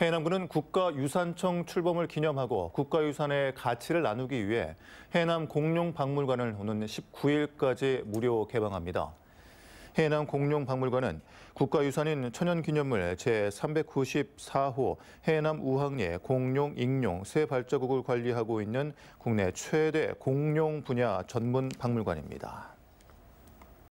해남군은 국가유산청 출범을 기념하고 국가유산의 가치를 나누기 위해 해남 공룡박물관을 오는 19일까지 무료 개방합니다. 해남 공룡박물관은 국가유산인 천연기념물 제394호 해남 우항리 공룡 익룡 새 발자국을 관리하고 있는 국내 최대 공룡 분야 전문 박물관입니다.